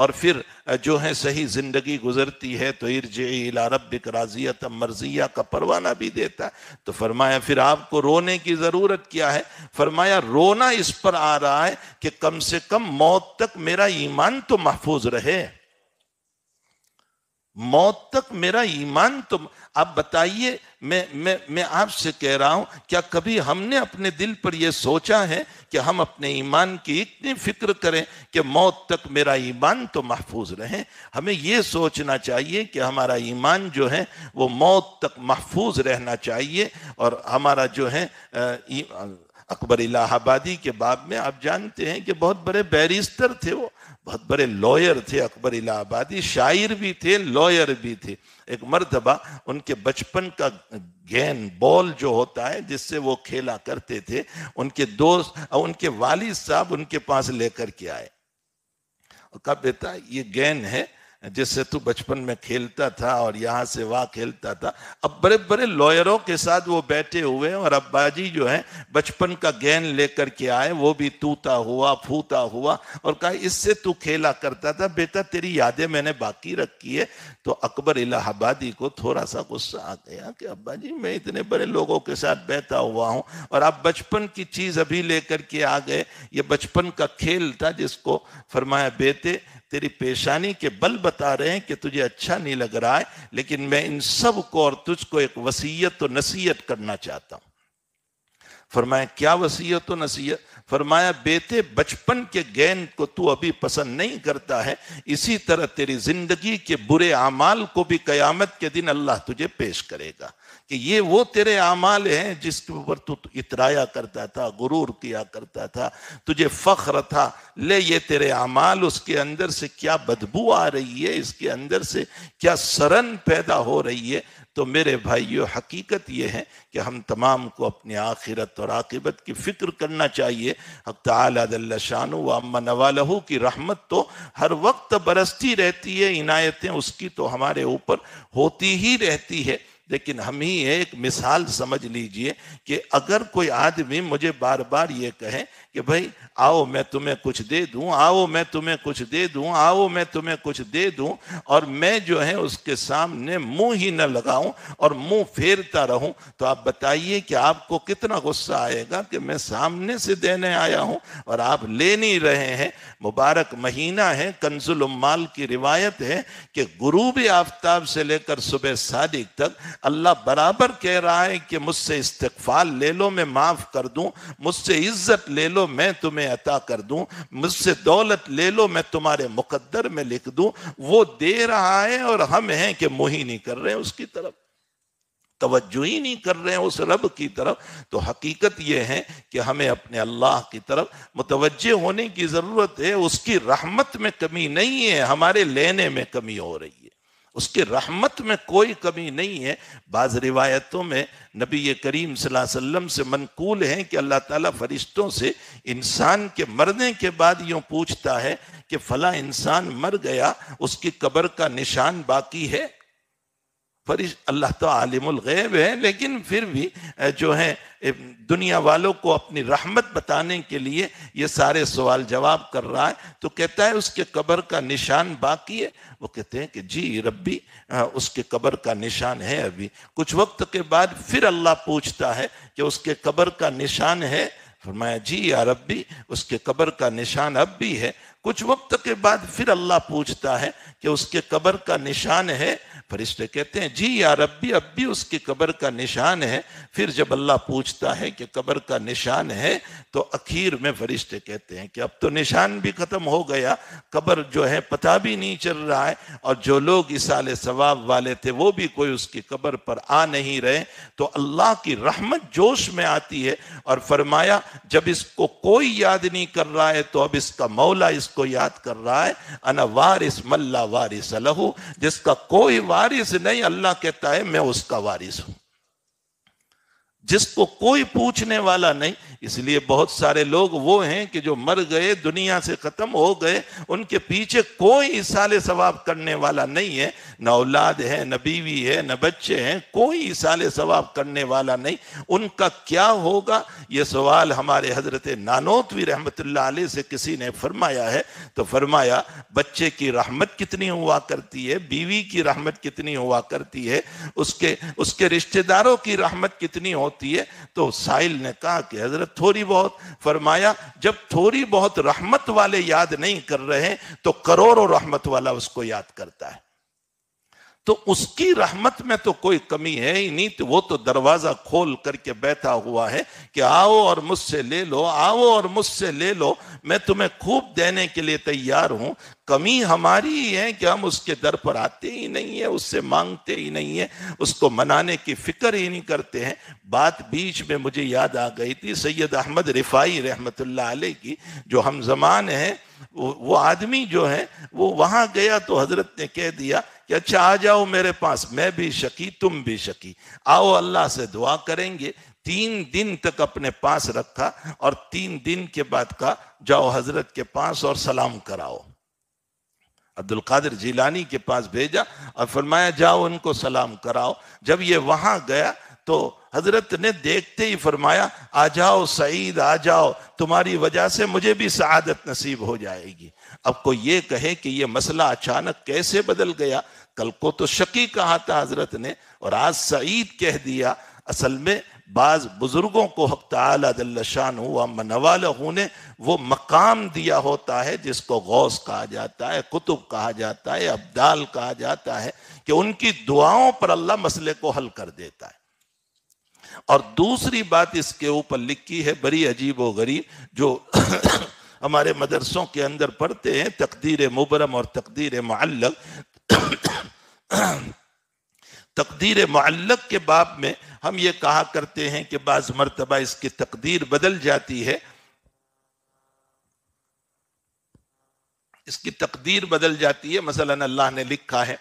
और फिर जो है सही ज़िंदगी गुजरती है तो इरजरबिक राजियत मर्जिया का परवाना भी देता है तो फरमाया फिर आपको रोने की ज़रूरत क्या है फरमाया रोना इस पर आ रहा है कि कम से कम मौत तक मेरा ईमान तो महफूज रहे मौत तक मेरा ईमान तो आप बताइए मैं मैं मैं आपसे कह रहा हूँ क्या कभी हमने अपने दिल पर यह सोचा है कि हम अपने ईमान की इतनी फिक्र करें कि मौत तक मेरा ईमान तो महफूज रहे हमें यह सोचना चाहिए कि हमारा ईमान जो है वो मौत तक महफूज रहना चाहिए और हमारा जो है अकबर इलाहाबादी के बाब में आप जानते हैं कि बहुत बड़े बैरिस्टर थे वो बहुत बड़े लॉयर थे अकबर इलाहाबादी शायर भी थे लॉयर भी थे एक मरतबा उनके बचपन का गेंद बॉल जो होता है जिससे वो खेला करते थे उनके दोस्त और उनके वालिद साहब उनके पास लेकर के आए और कहा बेटा ये गेंद है जिससे तू बचपन में खेलता था और यहाँ से वहाँ खेलता था अब बड़े बड़े लॉयरों के साथ वो बैठे हुए हैं और अब्बाजी जो है बचपन का गेंद लेकर के आए वो भी तूता हुआ फूता हुआ और कहा इससे तू खेला करता था बेटा तेरी यादें मैंने बाकी रखी है तो अकबर इलाहाबादी को थोड़ा सा गुस्सा आ गया कि अब्बा जी मैं इतने बड़े लोगों के साथ बैठा हुआ हूँ और आप बचपन की चीज़ अभी लेकर के आ गए ये बचपन का खेल था जिसको फरमाया बेटे तेरी पेशानी के बल बता रहे हैं कि तुझे अच्छा नहीं लग रहा है लेकिन मैं इन सब को और तुझको एक वसीयत तो नसीहत करना चाहता हूं फरमाया क्या वसीयत तो नसीहत फरमाया बेटे बचपन के गैन को तू अभी पसंद नहीं करता है इसी तरह तेरी जिंदगी के बुरे अमाल को भी कयामत के दिन अल्लाह तुझे पेश करेगा कि ये वो तेरे अमाल हैं जिसके ऊपर तू तो इतराया करता था गुरूर किया करता था तुझे फख्र था ले ये तेरे अमाल उसके अंदर से क्या बदबू आ रही है इसके अंदर से क्या सरन पैदा हो रही है तो मेरे भाइयों हकीकत ये है कि हम तमाम को अपने आखिरत और आकबत की फ़िक्र करना चाहिए अब तल्ला व अम्मा नवालहू की रहमत तो हर वक्त बरसती रहती है इनायतें उसकी तो हमारे ऊपर होती ही रहती है लेकिन हम ही एक मिसाल समझ लीजिए कि अगर कोई आदमी मुझे बार बार ये कहे कि भाई आओ मैं तुम्हें कुछ दे दूं आओ मैं तुम्हें कुछ दे दूं आओ मैं तुम्हें कुछ दे दूं और मैं जो है उसके सामने मुंह ही न लगाऊं और मुंह फेरता रहूं तो आप बताइए कि आपको कितना गुस्सा आएगा कि मैं सामने से देने आया हूं और आप ले नहीं रहे हैं मुबारक महीना है कंजुल उम्माल की रिवायत है कि गुरु भी आफ्ताब से लेकर सुबह सादिक तक अल्लाह बराबर कह रहा है कि मुझसे इस्तफाल ले लो मैं माफ़ कर दूं मुझसे इज्जत ले लो लो मैं तुम्हें अता कर दूं मुझसे दौलत ले लो मैं तुम्हारे मुकद्दर में लिख दूं वो दे रहा है और हम हैं कि मोही नहीं कर रहे हैं उसकी तरफ तवज्जो ही नहीं कर रहे हैं उस रब की तरफ तो हकीकत यह है कि हमें अपने अल्लाह की तरफ मुतवजह होने की ज़रूरत है उसकी रहमत में कमी नहीं है हमारे लेने में कमी हो रही है उसकी रहमत में कोई कमी नहीं है बाज़ रिवायतों में नबी करीम वसल्लम से मनकूल हैं कि अल्लाह ताला फरिश्तों से इंसान के मरने के बाद यूँ पूछता है कि फ़ला इंसान मर गया उसकी कब्र का निशान बाकी है फरिश अल्लाह तो आलिमुल गैब है लेकिन फिर भी जो है दुनिया वालों को अपनी रहमत बताने के लिए ये सारे सवाल जवाब कर रहा है तो कहता है उसके कब्र का निशान बाकी है वो कहते हैं कि जी रब्बी उसके कब्र का निशान है अभी कुछ वक्त के बाद फिर अल्लाह पूछता है कि उसके कब्र का निशान है फरमाया जी या रब्बी उसके कब्र का निशान अब भी है कुछ वक्त के बाद फिर अल्लाह पूछता है कि उसके कब्र का निशान है फरिश्ते कहते हैं जी या रब्बी अब भी उसकी कब्र का निशान है फिर जब अल्लाह पूछता है कि कब्र का निशान है तो अखीर में फरिश्ते कहते हैं कि अब तो निशान भी ख़त्म हो गया कब्र जो है पता भी नहीं चल रहा है और जो लोग आले सवाब वाले थे वो भी कोई उसकी कब्र पर आ नहीं रहे तो अल्लाह की रहमत जोश में आती है और फरमाया जब इसको कोई याद नहीं कर रहा है तो अब इसका मौला इसको याद कर रहा है अना वारिस मल्ला वारिस जिसका कोई वार वारिस नहीं अल्लाह कहता है मैं उसका वारिस हूं जिसको कोई पूछने वाला नहीं इसलिए बहुत सारे लोग वो हैं कि जो मर गए दुनिया से ख़त्म हो गए उनके पीछे कोई इसाले सवाब करने वाला नहीं है न औलाद है न बीवी है न बच्चे हैं कोई इसाले सवाब करने वाला नहीं उनका क्या होगा ये सवाल हमारे हज़रत नानोतवी रहमत आलि से किसी ने फरमाया है तो फरमाया बच्चे की रहमत कितनी हुआ करती है बीवी की रहमत कितनी हुआ करती है उसके उसके रिश्तेदारों की रहमत कितनी होती होती है तो साहिल ने कहा कि हजरत थोड़ी बहुत फरमाया जब थोड़ी बहुत रहमत वाले याद नहीं कर रहे तो करोड़ों रहमत वाला उसको याद करता है तो उसकी रहमत में तो कोई कमी है ही नहीं तो वो तो दरवाजा खोल करके बैठा हुआ है कि आओ और मुझसे ले लो आओ और मुझसे ले लो मैं तुम्हें खूब देने के लिए तैयार हूं कमी हमारी ही है कि हम उसके दर पर आते ही नहीं है उससे मांगते ही नहीं है उसको मनाने की फिक्र ही नहीं करते हैं बात बीच में मुझे याद आ गई थी सैयद अहमद रिफाई रहमत की जो हम जमान है वो, आदमी जो है वो वहां गया तो हजरत ने कह दिया कि अच्छा आ जाओ मेरे पास मैं भी शकी तुम भी शकी आओ अल्लाह से दुआ करेंगे तीन दिन तक अपने पास रखा और तीन दिन के बाद कहा जाओ हजरत के पास और सलाम कराओ अब्दुल कादिर जिलानी के पास भेजा और फरमाया जाओ उनको सलाम कराओ जब ये वहां गया तो हजरत ने देखते ही फरमाया आ जाओ सईद आ जाओ तुम्हारी वजह से मुझे भी शहादत नसीब हो जाएगी अब को ये कहे कि ये मसला अचानक कैसे बदल गया कल को तो शकी कहा था हजरत ने और आज सईद कह दिया असल में बाज बुजुर्गों को हक तलाशान हुआ मनवाल ने वो मकाम दिया होता है जिसको गौस कहा जाता है कुतुब कहा जाता है अब्दाल कहा जाता है कि उनकी दुआओं पर अल्लाह मसले को हल कर देता है और दूसरी बात इसके ऊपर लिखी है बड़ी अजीब व गरीब जो हमारे मदरसों के अंदर पढ़ते हैं तकदीर मुबरम और तकदीर मल्लक तकदीर मल्लक के बाब में हम ये कहा करते हैं कि बाज मरतबा इसकी तकदीर बदल जाती है इसकी तकदीर बदल जाती है मसलन अल्लाह ने लिखा है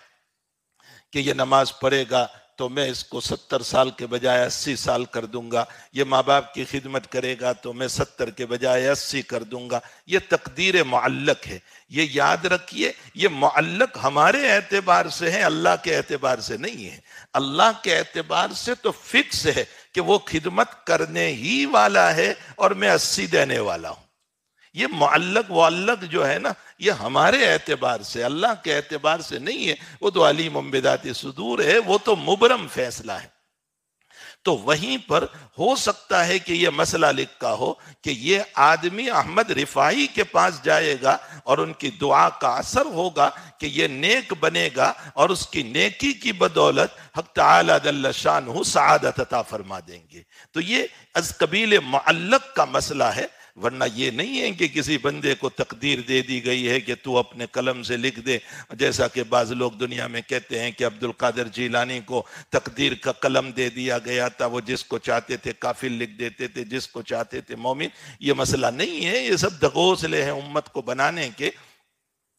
कि ये नमाज पढ़ेगा तो मैं इसको सत्तर साल के बजाय अस्सी साल कर दूंगा ये माँ बाप की खिदमत करेगा तो मैं सत्तर के बजाय अस्सी कर दूंगा ये तकदीर मल्लक है ये याद रखिए ये मल्लक हमारे एतबार से है अल्लाह के एतबार से नहीं है अल्लाह के एतबार से तो फिक्स है कि वो खिदमत करने ही वाला है और मैं अस्सी देने वाला हूँ ये मल्लक वल्लक जो है ना ये हमारे एतबार से अल्लाह के एतबार से नहीं है वो तो अली मुमबिदाती सदूर है वो तो मुबरम फैसला है तो वहीं पर हो सकता है कि ये मसला लिखा हो कि ये आदमी अहमद रिफाई के पास जाएगा और उनकी दुआ का असर होगा कि ये नेक बनेगा और उसकी नेकी की बदौलत हक तलाशान हो सदत अता फरमा देंगे तो ये अज कबील मल्लक का मसला है वरना ये नहीं है कि किसी बंदे को तकदीर दे दी गई है कि तू अपने कलम से लिख दे जैसा कि बाज़ लोग दुनिया में कहते हैं कि अब्दुल कादिर जीलानी को तकदीर का कलम दे दिया गया था वो जिसको चाहते थे काफिल लिख देते थे जिसको चाहते थे मोमिन ये मसला नहीं है ये सब दगोसले हैं उम्मत को बनाने के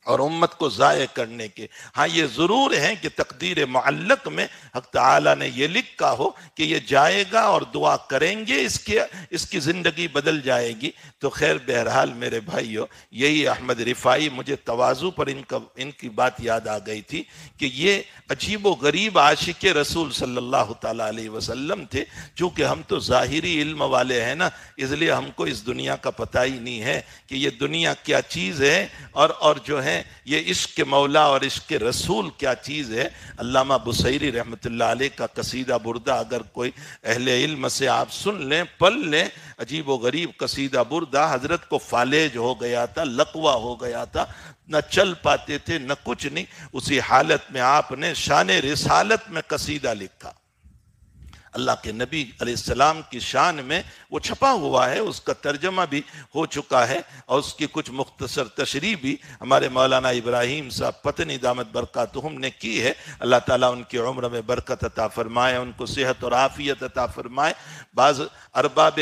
और उम्मत को ज़ाय करने के हाँ ये ज़रूर है कि तकदीर मल्लक में हक ताला ने यह लिखा हो कि ये जाएगा और दुआ करेंगे इसके इसकी ज़िंदगी बदल जाएगी तो खैर बहरहाल मेरे भाइयों यही अहमद रिफाई मुझे तोज़ु पर इनका इनकी बात याद आ गई थी कि ये अजीब व गरीब आशिक रसूल सल्ला वसम थे चूँकि हम तो ज़ाहरी इल्म वाले हैं ना इसलिए हमको इस दुनिया का पता ही नहीं है कि ये दुनिया क्या चीज़ है और और जो है हैं ये इश्क मौला और इश्क रसूल क्या चीज़ है अल्लामा बुसैरी रहमत का कसीदा बुरदा अगर कोई अहल इल्म से आप सुन लें पल लें अजीब व गरीब कसीदा बुरदा हज़रत को फालेज हो गया था लकवा हो गया था न चल पाते थे न कुछ नहीं उसी हालत में आपने शान रिसालत में कसीदा लिखा अल्लाह के नबी अलैहिस्सलाम की शान में वो छपा हुआ है उसका तर्जमा भी हो चुका है और उसकी कुछ मुख्तसर तशरी भी हमारे मौलाना इब्राहिम साहब पतनी दामद बरकत ने की है अल्लाह ताला उनकी उम्र में बरकत अता फरमाए उनको सेहत और आफियत अता फरमाए बाज़ अरबाब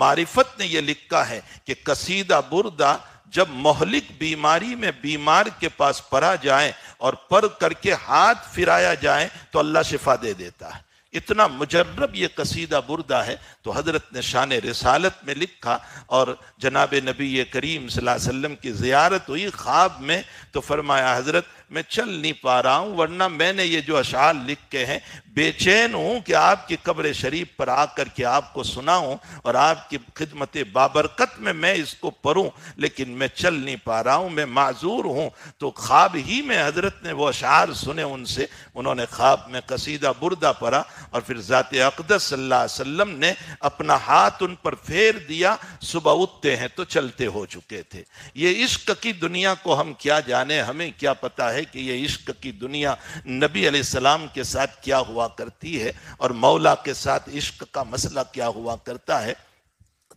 मारिफत ने यह लिखा है कि कसीदा बुरदा जब मोहलिक बीमारी में बीमार के पास परा जाए और पर करके हाथ फिराया जाए तो अल्लाह शिफा दे देता है इतना मुजर्रब ये कसीदा बुरदा है तो हज़रत ने शान रसालत में लिखा और जनाब नबी करीम वसल्लम की ज़ियारत हुई ख्वाब में तो फरमाया हज़रत मैं चल नहीं पा रहा हूं वरना मैंने ये जो अशार लिख के हैं बेचैन हूं कि आपकी कब्र शरीफ पर आकर के आपको सुनाऊं और आपकी खिदमत बाबरकत में मैं इसको पढ़ूं लेकिन मैं चल नहीं पा रहा हूं मैं माजूर हूं तो ख्वाब ही में हजरत ने वो अशार सुने उनसे उन्होंने ख्वाब में कसीदा बुरदा पढ़ा और फिर ज़ात अकदस वसल्लम ने अपना हाथ उन पर फेर दिया सुबह उठते हैं तो चलते हो चुके थे ये इश्क की दुनिया को हम क्या जाने हमें क्या पता है है कि ये इश्क की दुनिया नबी सलाम के साथ क्या हुआ करती है और मौला के साथ इश्क का मसला क्या हुआ करता है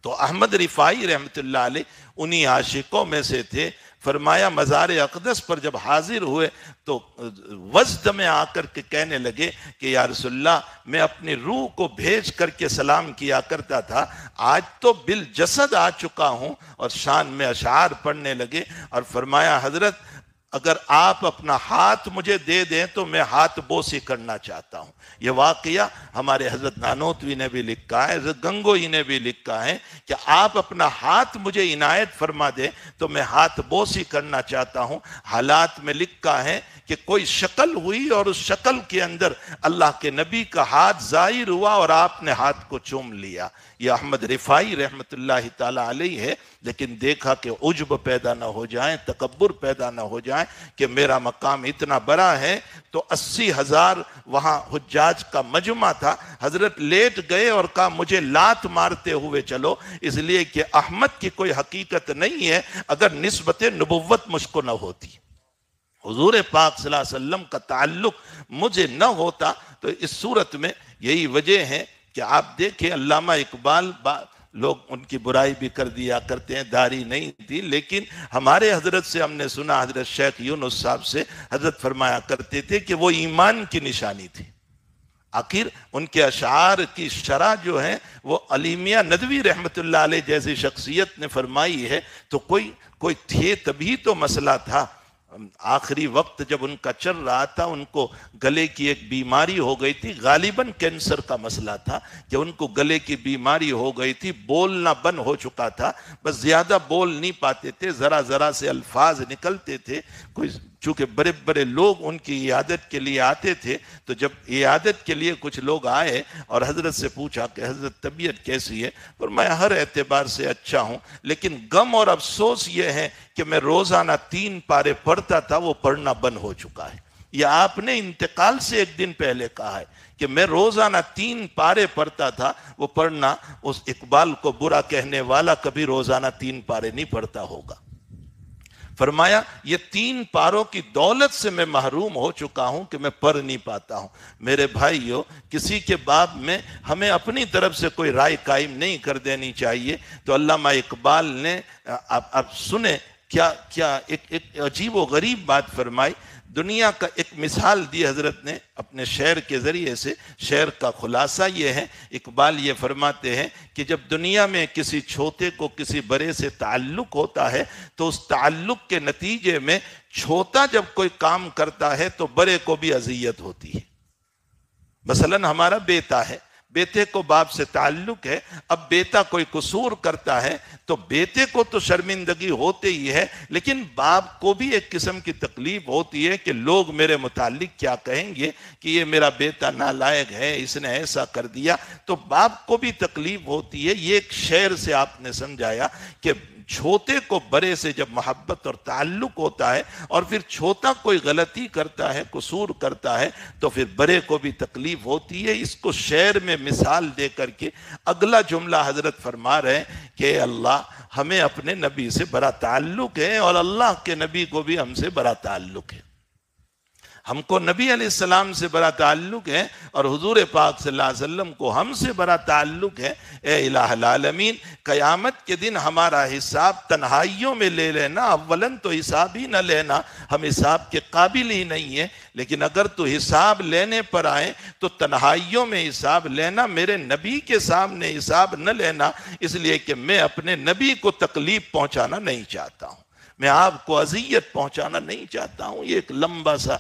तो अहमद रिफाई रहमत उन्हीं आशिकों में से थे फरमाया मज़ार अकदस पर जब हाजिर हुए तो वजद में आकर के कहने लगे कि या रसुल्ला मैं अपनी रूह को भेज करके सलाम किया करता था आज तो बिल जसद आ चुका हूँ और शान में अशार पढ़ने लगे और फरमाया हजरत अगर आप अपना हाथ मुझे दे दें तो मैं हाथ बोसी करना चाहता हूँ ये वाकया हमारे हजरत नानोतवी ने भी लिखा है हजरत गंगोई ने भी लिखा है कि आप अपना हाथ मुझे इनायत फरमा दें तो मैं हाथ बोसी करना चाहता हूं हालात में लिखा है कि कोई शक्ल हुई और उस शक्ल के अंदर अल्लाह के नबी का हाथ जाहिर हुआ और आपने हाथ को चूम लिया ये अहमद रिफाई रहमत ताली है लेकिन देखा कि उजब पैदा ना हो जाए तकबर पैदा ना हो जाए कि मेरा मकाम इतना बड़ा है तो अस्सी हज़ार वहां हजाज का मजमा था हज़रत लेट गए और कहा मुझे लात मारते हुए चलो इसलिए कि अहमद की कोई हकीकत नहीं है अगर नस्बत नबोवत मुझको ना होती हजूर पाक का ताल्लुक मुझे न होता तो इस सूरत में यही वजह है कि आप देखें अल्लामा इकबाल लोग उनकी बुराई भी कर दिया करते हैं दारी नहीं थी लेकिन हमारे हजरत से हमने सुना हजरत शेख यूनुस साहब से हजरत फरमाया करते थे कि वो ईमान की निशानी थी आखिर उनके अशार की शरा जो है वो अलीमिया नदवी रहमत जैसी शख्सियत ने फरमाई है तो कोई कोई थे तभी तो मसला था आखिरी वक्त जब उनका चल रहा था उनको गले की एक बीमारी हो गई थी गालिबन कैंसर का मसला था जब उनको गले की बीमारी हो गई थी बोलना बंद हो चुका था बस ज़्यादा बोल नहीं पाते थे ज़रा ज़रा से अल्फाज निकलते थे कोई चूंकि बड़े बड़े लोग उनकी इयादत के लिए आते थे तो जब इयादत के लिए कुछ लोग आए और हज़रत से पूछा कि हज़रत तबीयत कैसी है पर मैं हर एतबार से अच्छा हूं लेकिन गम और अफसोस ये है कि मैं रोज़ाना तीन पारे पढ़ता था वो पढ़ना बंद हो चुका है या आपने इंतकाल से एक दिन पहले कहा है कि मैं रोज़ाना तीन पारे पढ़ता था वो पढ़ना उस इकबाल को बुरा कहने वाला कभी रोज़ाना तीन पारे नहीं पढ़ता होगा फरमाया ये तीन पारों की दौलत से मैं महरूम हो चुका हूं कि मैं पढ़ नहीं पाता हूं मेरे भाइयों किसी के बाब में हमें अपनी तरफ से कोई राय कायम नहीं कर देनी चाहिए तो अल्लामा इकबाल ने आप सुने क्या क्या एक, एक अजीब व गरीब बात फरमाई दुनिया का एक मिसाल दी हजरत ने अपने शेर के ज़रिए से शेर का खुलासा यह है इकबाल ये फरमाते हैं कि जब दुनिया में किसी छोटे को किसी बड़े से ताल्लुक़ होता है तो उस ताल्लुक़ के नतीजे में छोटा जब कोई काम करता है तो बड़े को भी अजियत होती है मसलन हमारा बेटा है बेटे को बाप से ताल्लुक है अब बेटा कोई कसूर करता है तो बेटे को तो शर्मिंदगी होते ही है लेकिन बाप को भी एक किस्म की तकलीफ होती है कि लोग मेरे मुतालिक क्या कहेंगे कि ये मेरा बेटा नालायक है इसने ऐसा कर दिया तो बाप को भी तकलीफ होती है ये एक शेर से आपने समझाया कि छोटे को बड़े से जब मोहब्बत और ताल्लुक होता है और फिर छोटा कोई गलती करता है कसूर करता है तो फिर बड़े को भी तकलीफ होती है इसको शेर में मिसाल दे करके अगला जुमला हजरत फरमा रहे हैं कि अल्लाह हमें अपने नबी से बड़ा ताल्लुक है और अल्लाह के नबी को भी हमसे बड़ा ताल्लुक है हमको नबी अलैहिस्सलाम से बड़ा ताल्लुक है और हुजूर पाक सल्लल्लाहु अलैहि वसल्लम को हमसे बड़ा ताल्लुक है ए इलामीन क़यामत के दिन हमारा हिसाब तन्हाइयों में ले लेना अव्वलन तो हिसाब ही न लेना हम हिसाब के काबिल ही नहीं है लेकिन अगर तो हिसाब लेने पर आए तो तन्हाइयों में हिसाब लेना मेरे नबी के सामने हिसाब न लेना इसलिए कि मैं अपने नबी को तकलीफ पहुँचाना नहीं चाहता हूँ मैं आपको अजियत पहुंचाना नहीं चाहता हूं ये एक लंबा सा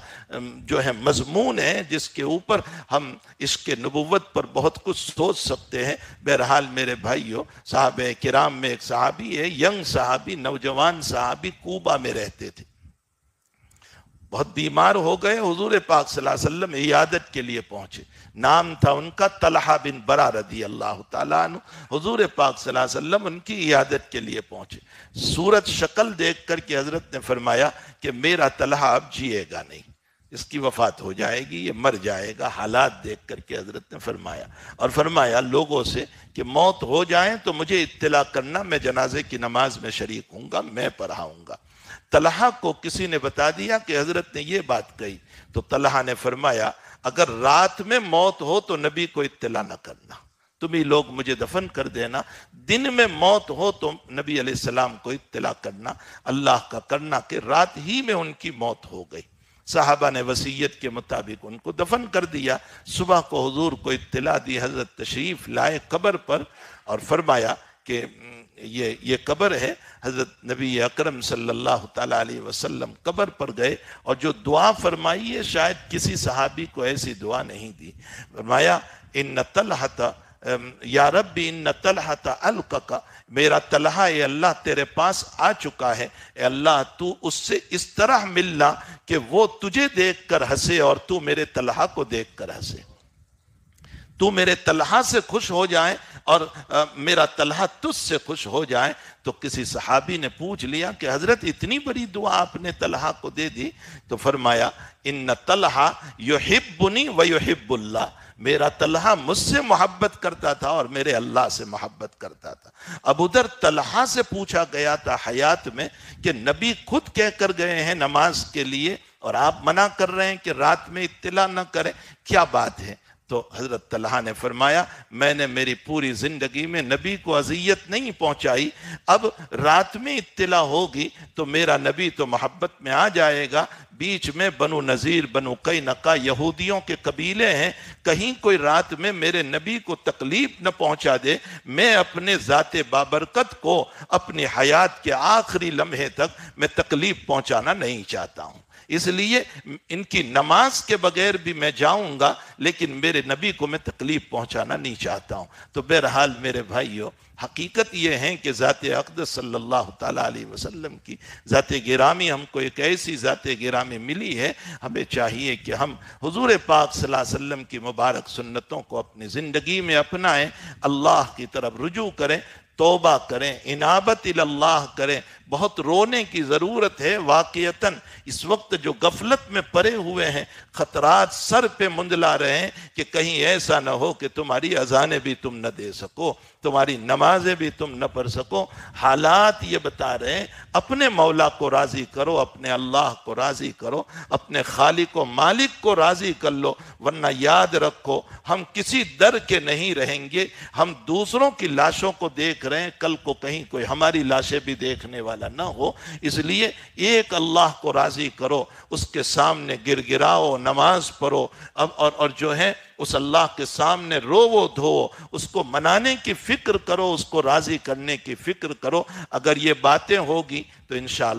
जो है मजमून है जिसके ऊपर हम इसके नबूवत पर बहुत कुछ सोच सकते हैं बहरहाल मेरे भाइयों साहब किराम में एक साहबी है यंग साहबी नौजवान साहबी कूबा में रहते थे बहुत बीमार हो गए हजूर पाक सल्लल्लाहु अलैहि वसल्लम इयादत के लिए पहुंचे नाम था उनका तलहा बिन बरा रदी अल्लाह तजूर पाक सल्लम उनकी इयादत के लिए पहुंचे सूरत शक्ल देख करके हजरत ने फरमाया कि मेरा तलहा अब जिएगा नहीं इसकी वफात हो जाएगी ये मर जाएगा हालात देख करके हजरत ने फरमाया और फरमाया लोगों से कि मौत हो जाए तो मुझे इत्तला करना मैं जनाजे की नमाज में शरीक हूँ मैं पढ़ाऊँगा तलहा को किसी ने बता दिया कि हजरत ने यह बात कही तो तलहा ने फरमाया अगर रात में मौत हो तो नबी को इतला न करना तुम ही लोग मुझे दफन कर देना दिन में मौत हो तो नबी अलैहिस्सलाम को इत्तला करना अल्लाह का करना कि रात ही में उनकी मौत हो गई साहबा ने वसीयत के मुताबिक उनको दफन कर दिया सुबह को हजूर को इत्तला दी हजरत तशरीफ लाए कबर पर और फरमाया कि ये ये कबर है हज़रत नबी अकरम सल्लल्लाहु अलैहि वसल्लम कबर पर गए और जो दुआ फरमाई है शायद किसी सहाबी को ऐसी दुआ नहीं दी फरमाया इन तलहता या रब्बी इन तलहता अलका मेरा तलहा अल्लाह तेरे पास आ चुका है अल्लाह तू उससे इस तरह मिलना कि वो तुझे देख कर हंसे और तू मेरे तलहा को देख कर हंसे तू मेरे तलहा से खुश हो जाए और आ, मेरा तलहा तुझसे खुश हो जाए तो किसी सहाबी ने पूछ लिया कि हजरत इतनी बड़ी दुआ आपने तलहा को दे दी तो फरमाया इन न तलहा युहिबुनी व युहिबुल्ला मेरा तलहा मुझसे मोहब्बत करता था और मेरे अल्लाह से मोहब्बत करता था अब उधर तलहा से पूछा गया था हयात में कि नबी खुद कह कर गए हैं नमाज के लिए और आप मना कर रहे हैं कि रात में इतला ना करें क्या बात है तो हज़रत तलहा ने फरमाया मैंने मेरी पूरी ज़िंदगी में नबी को अजियत नहीं पहुंचाई अब रात में इतला होगी तो मेरा नबी तो मोहब्बत में आ जाएगा बीच में बनु नज़ीर बनु कई नका यहूदियों के कबीले हैं कहीं कोई रात में मेरे नबी को तकलीफ न पहुंचा दे मैं अपने ज़ात बाबरकत को अपनी हयात के आखिरी लम्हे तक मैं तकलीफ पहुंचाना नहीं चाहता हूं इसलिए इनकी नमाज के बगैर भी मैं जाऊंगा लेकिन मेरे नबी को मैं तकलीफ पहुंचाना नहीं चाहता हूं तो बहरहाल मेरे भाइयों हकीकत यह है कि ज़ात अकदस सल्लल्लाहु अलैहि वसल्लम की ज़ात गिरामी हमको एक ऐसी ज़ात गिरामी मिली है हमें चाहिए कि हम हुजूर पाक वसल्लम की मुबारक सुन्नतों को अपनी ज़िंदगी में अपनाएं अल्लाह की तरफ रुजू करें तोबा करें इनाबत करें बहुत रोने की ज़रूरत है वाक़ता इस वक्त जो गफलत में परे हुए हैं ख़तरात सर पे मुंजला रहे हैं कि कहीं ऐसा ना हो कि तुम्हारी अजाने भी तुम न दे सको तुम्हारी नमाजें भी तुम न पढ़ सको हालात ये बता रहे हैं अपने मौला को राज़ी करो अपने अल्लाह को राज़ी करो अपने खाली को मालिक को राज़ी कर लो वरना याद रखो हम किसी दर के नहीं रहेंगे हम दूसरों की लाशों को देख रहे हैं कल को कहीं कोई हमारी लाशें भी देखने वाली वाला ना हो इसलिए एक अल्लाह को राज़ी करो उसके सामने गिर गिराओ नमाज पढ़ो अब और, और जो है उस अल्लाह के सामने रोवो धोवो उसको मनाने की फ़िक्र करो उसको राज़ी करने की फ़िक्र करो अगर ये बातें होगी तो इन शाह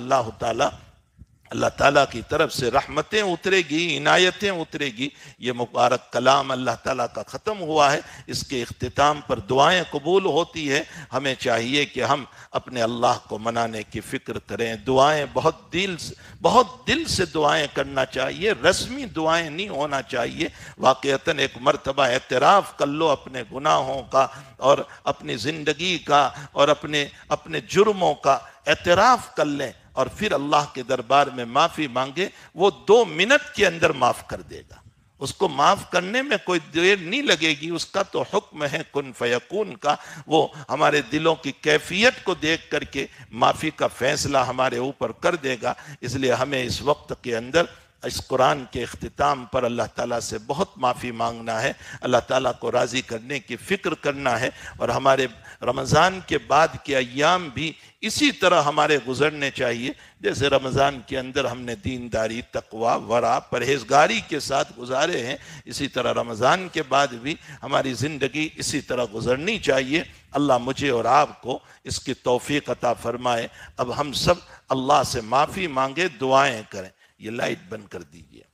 अल्लाह ताला की तरफ से रहमतें उतरेगी इनायतें उतरेगी ये मुबारक कलाम अल्लाह ताला का ख़त्म हुआ है इसके अख्ताम पर दुआएं कबूल होती है हमें चाहिए कि हम अपने अल्लाह को मनाने की फ़िक्र करें दुआएं बहुत दिल से बहुत दिल से दुआएं करना चाहिए रस्मी दुआएं नहीं होना चाहिए वाक़ता एक मरतबा एतराफ़ कर लो अपने गुनाहों का और अपनी ज़िंदगी का और अपने अपने जुर्मों का एतराफ़ कर लें और फिर अल्लाह के दरबार में माफ़ी मांगे वो दो मिनट के अंदर माफ़ कर देगा उसको माफ़ करने में कोई देर नहीं लगेगी उसका तो हुक्म है कन फ़यकून का वो हमारे दिलों की कैफियत को देख करके माफ़ी का फैसला हमारे ऊपर कर देगा इसलिए हमें इस वक्त के अंदर इस कुरान के अख्ताम पर अल्लाह ताला से बहुत माफ़ी मांगना है अल्लाह ताला को राज़ी करने की फ़िक्र करना है और हमारे रमज़ान के बाद के अयाम भी इसी तरह हमारे गुजरने चाहिए जैसे रमज़ान के अंदर हमने दीनदारी तकवा वरा परहेजगारी के साथ गुजारे हैं इसी तरह रमज़ान के बाद भी हमारी ज़िंदगी इसी तरह गुजरनी चाहिए अल्लाह मुझे और आपको इसकी तोफ़ी अता फरमाए अब हम सब अल्लाह से माफ़ी मांगे दुआएं करें ये लाइट बंद कर दीजिए